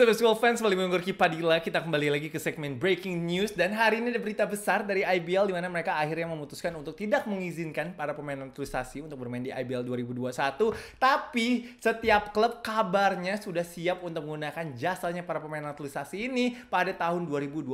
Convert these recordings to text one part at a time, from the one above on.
What's up fans, kembali mengunggur Padilla Kita kembali lagi ke segmen Breaking News Dan hari ini ada berita besar dari IBL di mana mereka akhirnya memutuskan untuk tidak mengizinkan para pemain naturalisasi untuk bermain di IBL 2021 Tapi setiap klub kabarnya sudah siap untuk menggunakan jasanya para pemain naturalisasi ini pada tahun 2022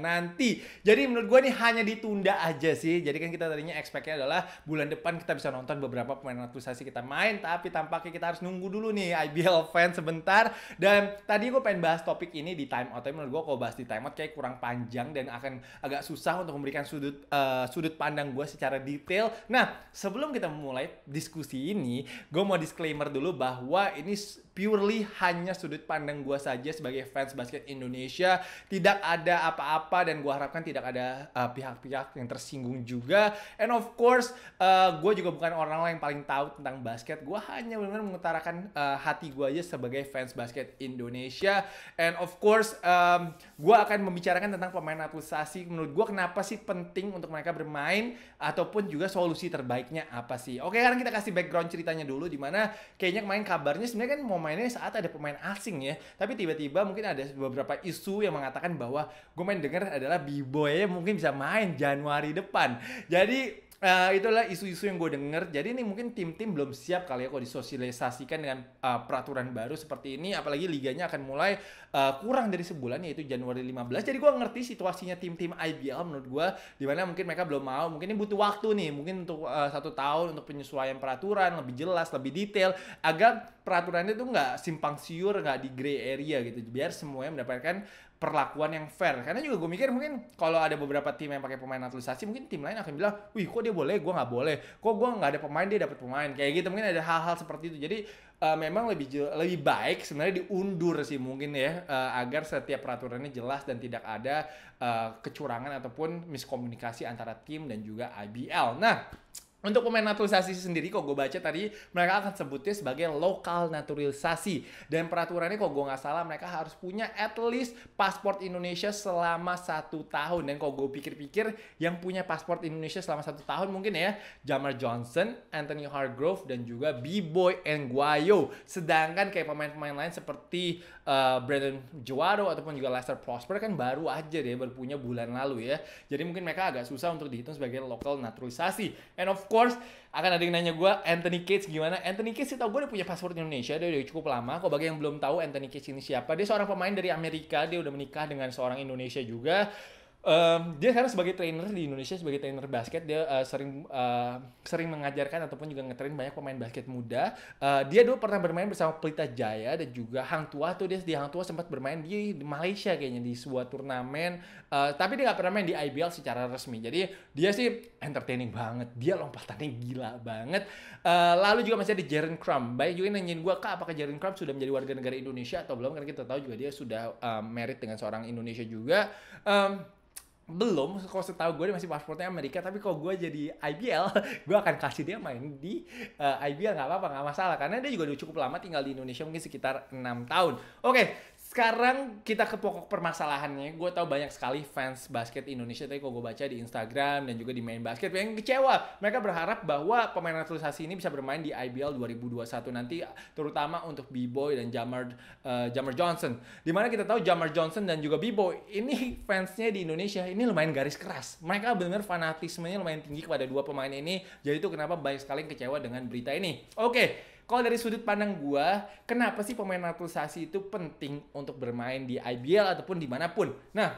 nanti Jadi menurut gue ini hanya ditunda aja sih Jadi kan kita tadinya expectnya adalah bulan depan kita bisa nonton beberapa pemain naturalisasi kita main Tapi tampaknya kita harus nunggu dulu nih IBL fans sebentar Dan tadi gue gue pengen bahas topik ini di time out. Tapi menurut gue kalau bahas di time out kayak kurang panjang dan akan agak susah untuk memberikan sudut uh, sudut pandang gue secara detail. Nah, sebelum kita mulai diskusi ini, gue mau disclaimer dulu bahwa ini purely hanya sudut pandang gue saja sebagai fans basket Indonesia. Tidak ada apa-apa dan gue harapkan tidak ada eh, pihak-pihak uh, yang tersinggung juga. And of course, uh, eh, gue juga bukan orang lain yang paling tahu tentang basket. Gue hanya benar-benar mengutarakan uh, hati gue aja sebagai fans basket Indonesia. And of course, um, gue akan membicarakan tentang pemain naturalisasi. Menurut gue kenapa sih penting untuk mereka bermain ataupun juga solusi terbaiknya apa sih. Oke, sekarang kita kasih background ceritanya dulu dimana kayaknya main kabarnya sebenarnya kan momen pemainnya saat ada pemain asing ya. Tapi tiba-tiba mungkin ada beberapa isu yang mengatakan bahwa gue main denger adalah B-boy mungkin bisa main Januari depan. Jadi Uh, itulah isu-isu yang gue denger. Jadi ini mungkin tim-tim belum siap kali ya kalau disosialisasikan dengan uh, peraturan baru seperti ini. Apalagi liganya akan mulai uh, kurang dari sebulan yaitu Januari 15. Jadi gue ngerti situasinya tim-tim IBL menurut gue. Dimana mungkin mereka belum mau. Mungkin ini butuh waktu nih. Mungkin untuk uh, satu tahun untuk penyesuaian peraturan lebih jelas, lebih detail. Agar peraturannya itu nggak simpang siur, nggak di gray area gitu. Biar semuanya mendapatkan perlakuan yang fair karena juga gue mikir mungkin kalau ada beberapa tim yang pakai pemain naturalisasi mungkin tim lain akan bilang wih kok dia boleh gue nggak boleh kok gue nggak ada pemain dia dapat pemain kayak gitu mungkin ada hal-hal seperti itu jadi uh, memang lebih lebih baik sebenarnya diundur sih mungkin ya uh, agar setiap peraturannya jelas dan tidak ada uh, kecurangan ataupun miskomunikasi antara tim dan juga IBL nah untuk pemain naturalisasi sendiri, kok gue baca tadi, mereka akan sebutnya sebagai lokal naturalisasi. Dan peraturannya kok gue nggak salah, mereka harus punya at least paspor Indonesia selama satu tahun. Dan kok gue pikir-pikir, yang punya paspor Indonesia selama satu tahun mungkin ya, Jamar Johnson, Anthony Hargrove, dan juga B-Boy Guayo. Sedangkan kayak pemain-pemain lain seperti uh, Brandon Juaro ataupun juga Lester Prosper kan baru aja deh, baru punya bulan lalu ya. Jadi mungkin mereka agak susah untuk dihitung sebagai lokal naturalisasi. And of course akan ada yang nanya gue Anthony Kids gimana Anthony Kids sih tau gue udah punya paspor Indonesia dia udah cukup lama kok bagi yang belum tahu Anthony Kids ini siapa dia seorang pemain dari Amerika dia udah menikah dengan seorang Indonesia juga Um, dia sekarang sebagai trainer di Indonesia sebagai trainer basket dia uh, sering uh, sering mengajarkan ataupun juga ngetrain banyak pemain basket muda. Uh, dia dulu pernah bermain bersama Pelita Jaya dan juga Hang Tua tuh dia di Hang Tua sempat bermain di, Malaysia kayaknya di sebuah turnamen. Uh, tapi dia nggak pernah main di IBL secara resmi. Jadi dia sih entertaining banget. Dia lompatannya gila banget. Uh, lalu juga masih ada Jaren Crumb. Baik juga nanyain gue kak apakah Jaren Crumb sudah menjadi warga negara Indonesia atau belum karena kita tahu juga dia sudah um, merit dengan seorang Indonesia juga. Um, belum kalau setahu gue dia masih pasportnya Amerika tapi kalau gue jadi IBL gue akan kasih dia main di uh, eh, IBL nggak apa-apa nggak masalah karena dia juga udah cukup lama tinggal di Indonesia mungkin sekitar enam tahun oke okay, sekarang kita ke pokok permasalahannya. Gue tahu banyak sekali fans basket Indonesia tadi kalau gue baca di Instagram dan juga di main basket yang kecewa. Mereka berharap bahwa pemain naturalisasi ini bisa bermain di IBL 2021 nanti terutama untuk B-Boy dan Jammer uh, eh, Jamar Johnson. Dimana kita tahu Jammer Johnson dan juga B-Boy ini fansnya di Indonesia ini lumayan garis keras. Mereka benar fanatismenya lumayan tinggi kepada dua pemain ini. Jadi itu kenapa banyak sekali yang kecewa dengan berita ini. Oke. Okay kalau dari sudut pandang gua, kenapa sih pemain naturalisasi itu penting untuk bermain di IBL ataupun dimanapun? Nah,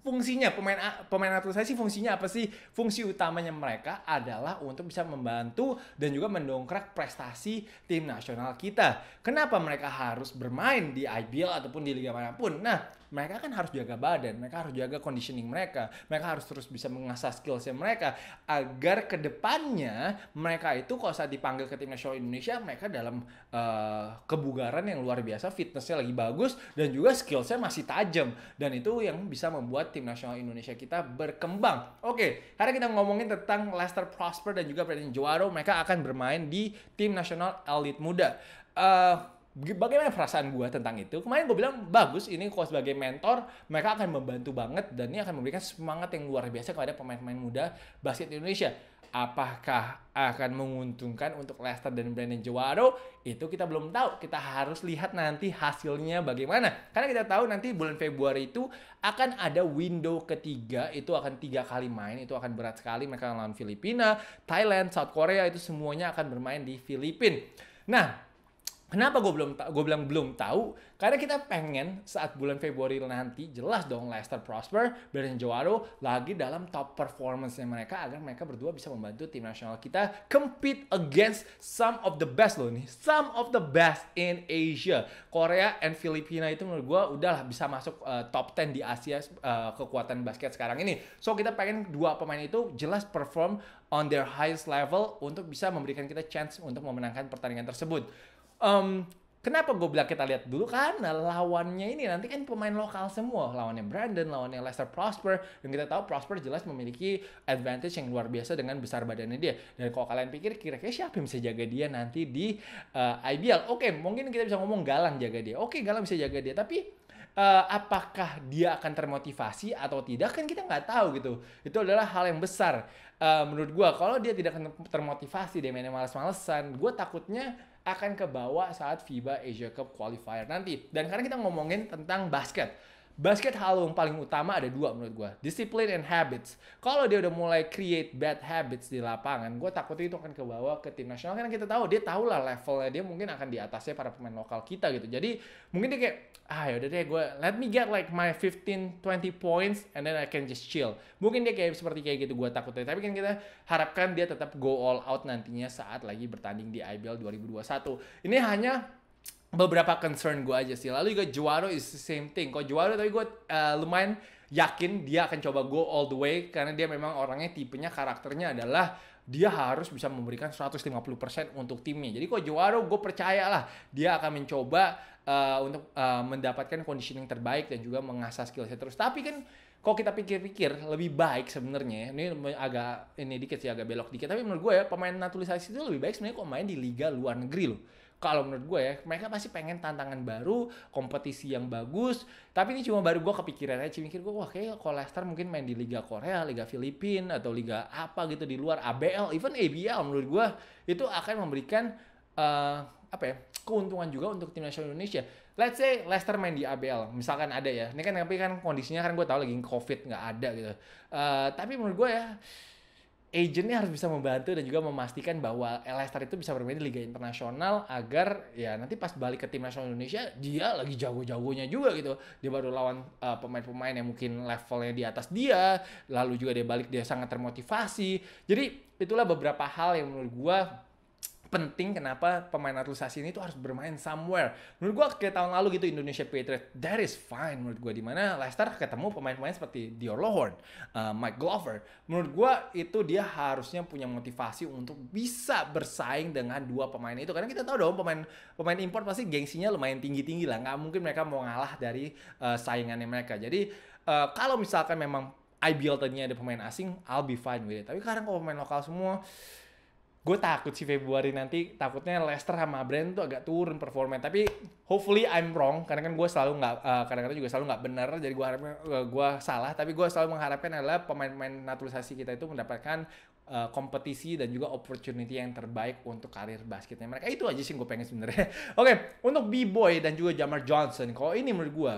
fungsinya pemain pemain naturalisasi fungsinya apa sih? Fungsi utamanya mereka adalah untuk bisa membantu dan juga mendongkrak prestasi tim nasional kita. Kenapa mereka harus bermain di IBL ataupun di liga manapun? Nah, mereka kan harus jaga badan, mereka harus jaga conditioning mereka, mereka harus terus bisa mengasah skillsnya mereka agar kedepannya mereka itu kalau saat dipanggil ke tim nasional Indonesia mereka dalam uh, kebugaran yang luar biasa, fitnessnya lagi bagus dan juga skillsnya masih tajam dan itu yang bisa membuat tim nasional Indonesia kita berkembang. Oke, hari kita ngomongin tentang Lester Prosper dan juga Brandon Juaro mereka akan bermain di tim nasional elit muda. Uh, bagaimana perasaan gue tentang itu kemarin gue bilang bagus ini kok sebagai mentor mereka akan membantu banget dan ini akan memberikan semangat yang luar biasa kepada pemain-pemain muda basket Indonesia apakah akan menguntungkan untuk Leicester dan Brandon Jawaro? itu kita belum tahu kita harus lihat nanti hasilnya bagaimana karena kita tahu nanti bulan Februari itu akan ada window ketiga itu akan tiga kali main itu akan berat sekali mereka lawan Filipina Thailand South Korea itu semuanya akan bermain di Filipina nah Kenapa gue belum gue bilang belum tahu? Karena kita pengen saat bulan Februari nanti jelas dong Leicester Prosper dan Joaro lagi dalam top performance yang mereka agar mereka berdua bisa membantu tim nasional kita compete against some of the best loh nih, some of the best in Asia. Korea and Filipina itu menurut gue udahlah bisa masuk uh, top 10 di Asia uh, kekuatan basket sekarang ini. So kita pengen dua pemain itu jelas perform on their highest level untuk bisa memberikan kita chance untuk memenangkan pertandingan tersebut um, Kenapa gue bilang kita lihat dulu? Karena lawannya ini nanti kan pemain lokal semua. Lawannya Brandon, lawannya Lester Prosper. Dan kita tahu Prosper jelas memiliki advantage yang luar biasa dengan besar badannya dia. Dan kalau kalian pikir kira-kira siapa yang bisa jaga dia nanti di uh, eh, IBL? Oke, okay, mungkin kita bisa ngomong Galang jaga dia. Oke, okay, Galang bisa jaga dia. Tapi uh, apakah dia akan termotivasi atau tidak kan kita nggak tahu gitu itu adalah hal yang besar uh, menurut gue kalau dia tidak akan termotivasi dia mainnya males malesan gue takutnya akan kebawa saat FIBA Asia Cup qualifier nanti. Dan karena kita ngomongin tentang basket, Basket hal yang paling utama ada dua menurut gue, discipline and habits. Kalau dia udah mulai create bad habits di lapangan, gue takut itu akan kebawa ke tim nasional karena kita tahu dia tahu lah levelnya dia mungkin akan di atasnya para pemain lokal kita gitu. Jadi mungkin dia kayak ah yaudah deh gue let me get like my 15 20 points and then I can just chill. Mungkin dia kayak seperti kayak gitu gue takutnya. Tapi kan kita harapkan dia tetap go all out nantinya saat lagi bertanding di IBL 2021. Ini hanya beberapa concern gue aja sih. Lalu juga Juaro is the same thing. Kok Juaro tapi gue uh, lumayan yakin dia akan coba go all the way karena dia memang orangnya tipenya karakternya adalah dia harus bisa memberikan 150% untuk timnya. Jadi kok Juaro gue percaya lah dia akan mencoba uh, untuk uh, mendapatkan conditioning terbaik dan juga mengasah skillnya terus. Tapi kan kok kita pikir-pikir lebih baik sebenarnya ini agak ini dikit sih agak belok dikit tapi menurut gue ya pemain naturalisasi itu lebih baik sebenarnya kok main di liga luar negeri loh kalau menurut gue ya mereka pasti pengen tantangan baru kompetisi yang bagus tapi ini cuma baru gue kepikiran aja mikir gue wah kayak kalau Leicester mungkin main di Liga Korea Liga Filipina atau Liga apa gitu di luar ABL even ABL menurut gue itu akan memberikan uh, apa ya keuntungan juga untuk tim nasional Indonesia. Let's say Leicester main di ABL, misalkan ada ya. Ini kan tapi kan kondisinya kan gue tahu lagi COVID nggak ada gitu. Uh, tapi menurut gue ya agentnya harus bisa membantu dan juga memastikan bahwa Leicester itu bisa bermain di liga internasional agar ya nanti pas balik ke tim nasional Indonesia dia lagi jago-jagonya juga gitu dia baru lawan eh, pemain-pemain uh, yang mungkin levelnya di atas dia lalu juga dia balik dia sangat termotivasi jadi itulah beberapa hal yang menurut gue penting kenapa pemain naturalisasi ini tuh harus bermain somewhere. Menurut gua kayak tahun lalu gitu Indonesia Patriots that is fine menurut gua di mana Leicester ketemu pemain-pemain seperti Dior Lohorn, uh, Mike Glover. Menurut gua itu dia harusnya punya motivasi untuk bisa bersaing dengan dua pemain itu karena kita tahu dong pemain pemain import pasti gengsinya lumayan tinggi-tinggi lah. nggak mungkin mereka mau ngalah dari uh, saingannya mereka. Jadi uh, kalau misalkan memang IBL tadinya ada pemain asing, I'll be fine with it. Tapi sekarang kalau pemain lokal semua, gue takut sih Februari nanti takutnya Leicester sama Brand tuh agak turun performa tapi hopefully I'm wrong karena kan gue selalu nggak uh, kadang-kadang juga selalu nggak benar jadi gue harapnya uh, eh, gue salah tapi gue selalu mengharapkan adalah pemain-pemain naturalisasi kita itu mendapatkan uh, kompetisi dan juga opportunity yang terbaik untuk karir basketnya mereka itu aja sih gue pengen sebenarnya oke okay, untuk B Boy dan juga Jamar Johnson kalau ini menurut gue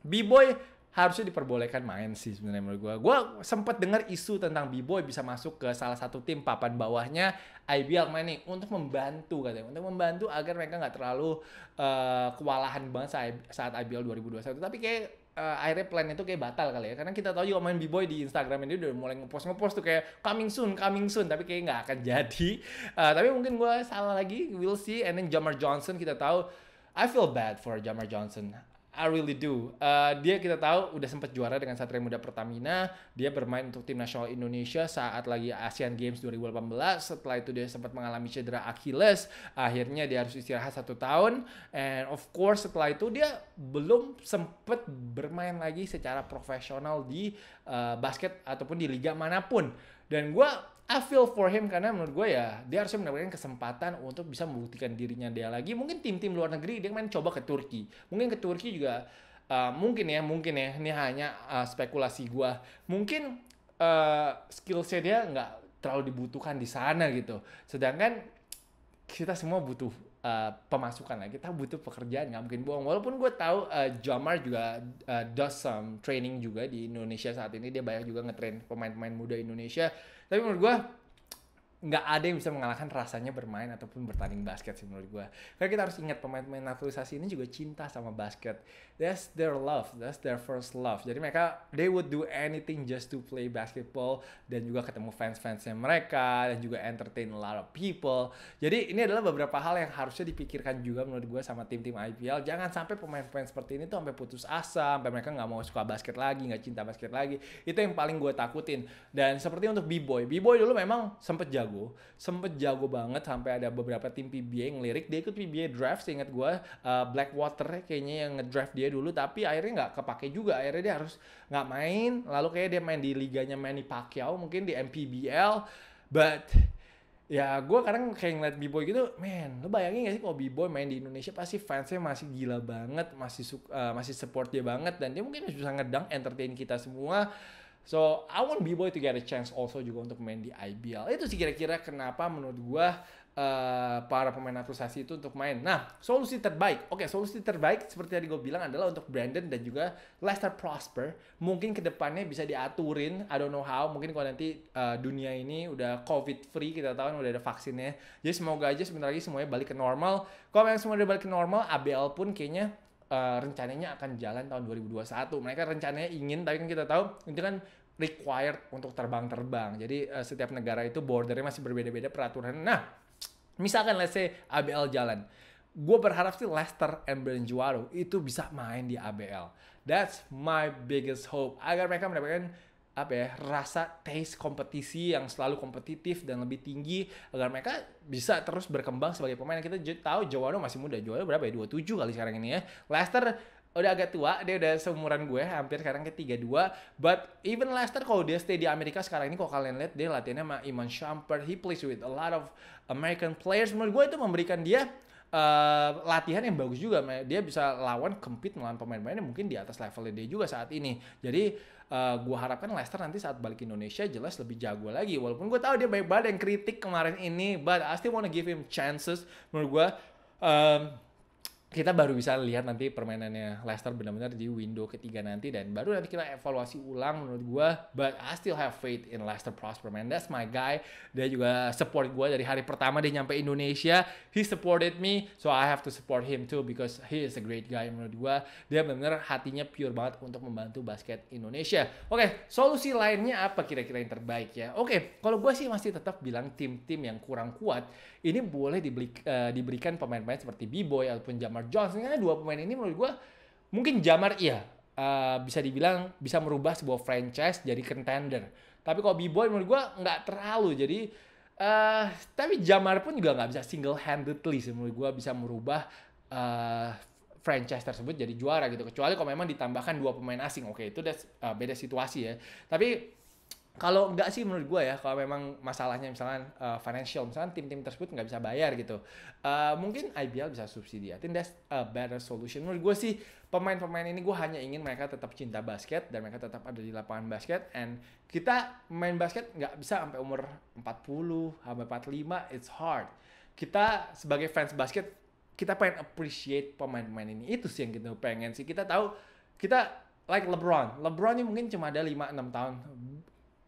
B Boy harusnya diperbolehkan main sih sebenarnya menurut gue. Gue sempet dengar isu tentang B-Boy bisa masuk ke salah satu tim papan bawahnya IBL main nih untuk membantu katanya, untuk membantu agar mereka nggak terlalu uh, kewalahan banget saat, saat IBL 2021. Tapi kayak uh, akhirnya plan itu kayak batal kali ya karena kita tahu juga main b-boy di Instagram ini udah mulai ngepost ngepost tuh kayak coming soon coming soon tapi kayak nggak akan jadi uh, tapi mungkin gue salah lagi we'll see and then Jamar Johnson kita tahu I feel bad for Jammer Johnson I really do. Uh, dia kita tahu udah sempat juara dengan Satria Muda Pertamina. Dia bermain untuk tim nasional Indonesia saat lagi Asian Games 2018. Setelah itu dia sempat mengalami cedera Achilles. Akhirnya dia harus istirahat satu tahun. And of course setelah itu dia belum sempat bermain lagi secara profesional di uh, basket ataupun di liga manapun. Dan gue I feel for him karena menurut gue ya dia harusnya mendapatkan kesempatan untuk bisa membuktikan dirinya dia lagi. Mungkin tim-tim luar negeri dia main coba ke Turki. Mungkin ke Turki juga uh, mungkin ya, mungkin ya. Ini hanya uh, spekulasi gue. Mungkin uh, eh, skill set dia nggak terlalu dibutuhkan di sana gitu. Sedangkan kita semua butuh uh, pemasukan lah kita butuh pekerjaan nggak mungkin bohong walaupun gue tahu uh, Jamar juga uh, does some training juga di Indonesia saat ini dia banyak juga ngetrain pemain-pemain muda Indonesia tapi menurut gue nggak ada yang bisa mengalahkan rasanya bermain ataupun bertanding basket sih menurut gue. Karena kita harus ingat pemain-pemain naturalisasi ini juga cinta sama basket. That's their love, that's their first love. Jadi mereka they would do anything just to play basketball dan juga ketemu fans-fansnya mereka dan juga entertain a lot of people. Jadi ini adalah beberapa hal yang harusnya dipikirkan juga menurut gue sama tim-tim IPL. Jangan sampai pemain-pemain seperti ini tuh sampai putus asa, sampai mereka nggak mau suka basket lagi, nggak cinta basket lagi. Itu yang paling gue takutin. Dan seperti untuk B-boy, B-boy dulu memang sempet jago jago, sempet jago banget sampai ada beberapa tim PBA yang lirik dia ikut PBA draft seingat gue uh, Blackwater ya kayaknya yang ngedraft dia dulu tapi akhirnya nggak kepake juga akhirnya dia harus nggak main lalu kayak dia main di liganya Manny Pacquiao mungkin di MPBL but ya gue kadang kayak ngeliat b-boy gitu man lu bayangin gak sih kalau b-boy main di Indonesia pasti fansnya masih gila banget masih suka, uh, eh, masih support dia banget dan dia mungkin bisa ngedang entertain kita semua So I want B-Boy to get a chance also juga untuk main di IBL. Itu sih kira-kira kenapa menurut gue uh, para pemain naturalisasi itu untuk main. Nah, solusi terbaik. Oke, okay, solusi terbaik seperti tadi gue bilang adalah untuk Brandon dan juga Lester Prosper. Mungkin kedepannya bisa diaturin. I don't know how. Mungkin kalau nanti uh, dunia ini udah COVID free, kita tahu kan udah ada vaksinnya. Jadi semoga aja sebentar lagi semuanya balik ke normal. Kalau yang semua udah balik ke normal, ABL pun kayaknya Eh, rencananya akan jalan tahun 2021. Mereka rencananya ingin, tapi kan kita tahu itu kan required untuk terbang-terbang. Jadi uh, setiap negara itu bordernya masih berbeda-beda peraturan. Nah, misalkan let's say ABL jalan. Gue berharap sih Leicester and Bernjuaro itu bisa main di ABL. That's my biggest hope. Agar mereka mendapatkan apa ya rasa taste kompetisi yang selalu kompetitif dan lebih tinggi agar mereka bisa terus berkembang sebagai pemain kita tahu Joano masih muda Joano berapa ya 27 kali sekarang ini ya Leicester udah agak tua, dia udah seumuran gue, hampir sekarang ke 32. But even Leicester kalau dia stay di Amerika sekarang ini kalau kalian lihat dia latihannya sama Iman Shumpert, he plays with a lot of American players. Menurut gue itu memberikan dia uh, latihan yang bagus juga. Dia bisa lawan compete melawan pemain-pemain yang mungkin di atas levelnya dia juga saat ini. Jadi uh, eh, gue harapkan Leicester nanti saat balik Indonesia jelas lebih jago lagi. Walaupun gue tahu dia banyak banget yang kritik kemarin ini, but I still wanna give him chances. Menurut gue um, kita baru bisa lihat nanti permainannya Leicester benar-benar di window ketiga nanti dan baru nanti kita evaluasi ulang menurut gue but I still have faith in Leicester Prosper man that's my guy dia juga support gue dari hari pertama dia nyampe Indonesia he supported me so I have to support him too because he is a great guy menurut gue dia benar-benar hatinya pure banget untuk membantu basket Indonesia oke okay, solusi lainnya apa kira-kira yang terbaik ya oke okay, kalau gue sih masih tetap bilang tim-tim yang kurang kuat ini boleh dibeli, uh, diberikan pemain-pemain seperti B-Boy ataupun Jamar Cameron Johnson karena dua pemain ini menurut gue mungkin Jamar iya uh, bisa dibilang bisa merubah sebuah franchise jadi contender tapi kalau B-Boy menurut gue nggak terlalu jadi uh, tapi Jamar pun juga nggak bisa single handedly sih menurut gue bisa merubah uh, franchise tersebut jadi juara gitu kecuali kalau memang ditambahkan dua pemain asing oke okay, itu udah beda situasi ya tapi kalau enggak sih menurut gue ya kalau memang masalahnya misalnya uh, eh, financial misalnya tim-tim tersebut nggak bisa bayar gitu uh, mungkin IBL bisa subsidi I think that's a better solution menurut gue sih pemain-pemain ini gue hanya ingin mereka tetap cinta basket dan mereka tetap ada di lapangan basket and kita main basket nggak bisa sampai umur 40 sampai 45 it's hard kita sebagai fans basket kita pengen appreciate pemain-pemain ini itu sih yang kita pengen sih kita tahu kita like LeBron LeBron ini mungkin cuma ada 5 6 tahun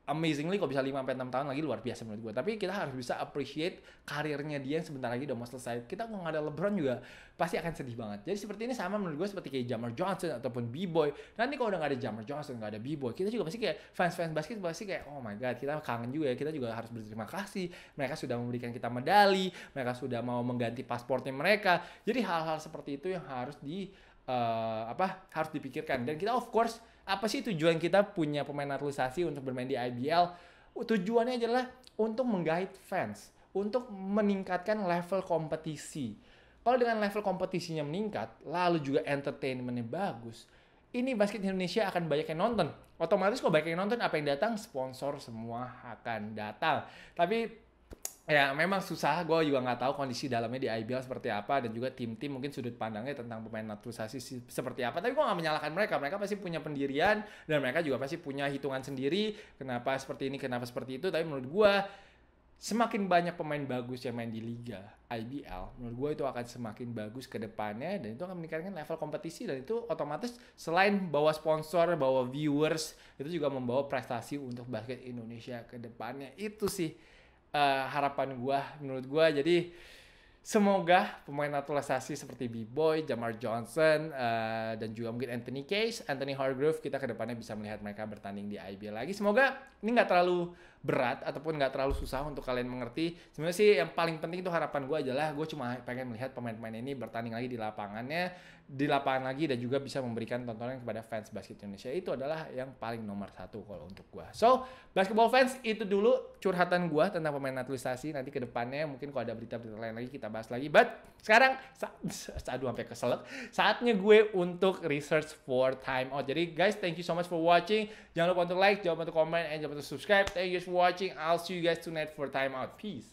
amazingly kok bisa 5 sampai 6 tahun lagi luar biasa menurut gue. Tapi kita harus bisa appreciate karirnya dia yang sebentar lagi udah mau selesai. Kita kalau nggak ada LeBron juga pasti akan sedih banget. Jadi seperti ini sama menurut gue seperti kayak Jammer Johnson ataupun B-Boy. Nanti kalau udah nggak ada Jammer Johnson, nggak ada B-Boy, kita juga pasti kayak fans-fans basket pasti kayak oh my god, kita kangen juga ya. Kita juga harus berterima kasih. Mereka sudah memberikan kita medali, mereka sudah mau mengganti pasportnya mereka. Jadi hal-hal seperti itu yang harus di uh, apa harus dipikirkan dan kita of course apa sih tujuan kita punya pemain naturalisasi untuk bermain di IBL? Tujuannya adalah untuk menggait fans, untuk meningkatkan level kompetisi. Kalau dengan level kompetisinya meningkat, lalu juga entertainmentnya bagus, ini basket Indonesia akan banyak yang nonton. Otomatis kalau banyak yang nonton, apa yang datang? Sponsor semua akan datang. Tapi ya memang susah gue juga nggak tahu kondisi dalamnya di IBL seperti apa dan juga tim-tim mungkin sudut pandangnya tentang pemain naturalisasi seperti apa tapi gue nggak menyalahkan mereka mereka pasti punya pendirian dan mereka juga pasti punya hitungan sendiri kenapa seperti ini kenapa seperti itu tapi menurut gue semakin banyak pemain bagus yang main di liga IBL menurut gue itu akan semakin bagus ke depannya dan itu akan meningkatkan level kompetisi dan itu otomatis selain bawa sponsor bawa viewers itu juga membawa prestasi untuk basket Indonesia ke depannya itu sih Eh, harapan gue menurut gue jadi semoga pemain naturalisasi seperti B-Boy, Jamar Johnson, uh, dan juga mungkin Anthony Case, Anthony Hargrove, kita kedepannya bisa melihat mereka bertanding di IBL lagi. Semoga ini nggak terlalu berat ataupun nggak terlalu susah untuk kalian mengerti. Sebenarnya sih yang paling penting itu harapan gue adalah gue cuma pengen melihat pemain-pemain ini bertanding lagi di lapangannya, di lapangan lagi dan juga bisa memberikan tontonan kepada fans basket Indonesia. Itu adalah yang paling nomor satu kalau untuk gue. So, basketball fans itu dulu curhatan gue tentang pemain naturalisasi. Nanti ke depannya mungkin kalau ada berita-berita lain lagi kita bahas lagi. But sekarang, sa aduh sampai keselak, saatnya gue untuk research for time out. Jadi guys, thank you so much for watching. Jangan lupa untuk like, jangan lupa untuk comment, and jangan lupa untuk subscribe. Thank you for watching. I'll see you guys tonight for time out. Peace.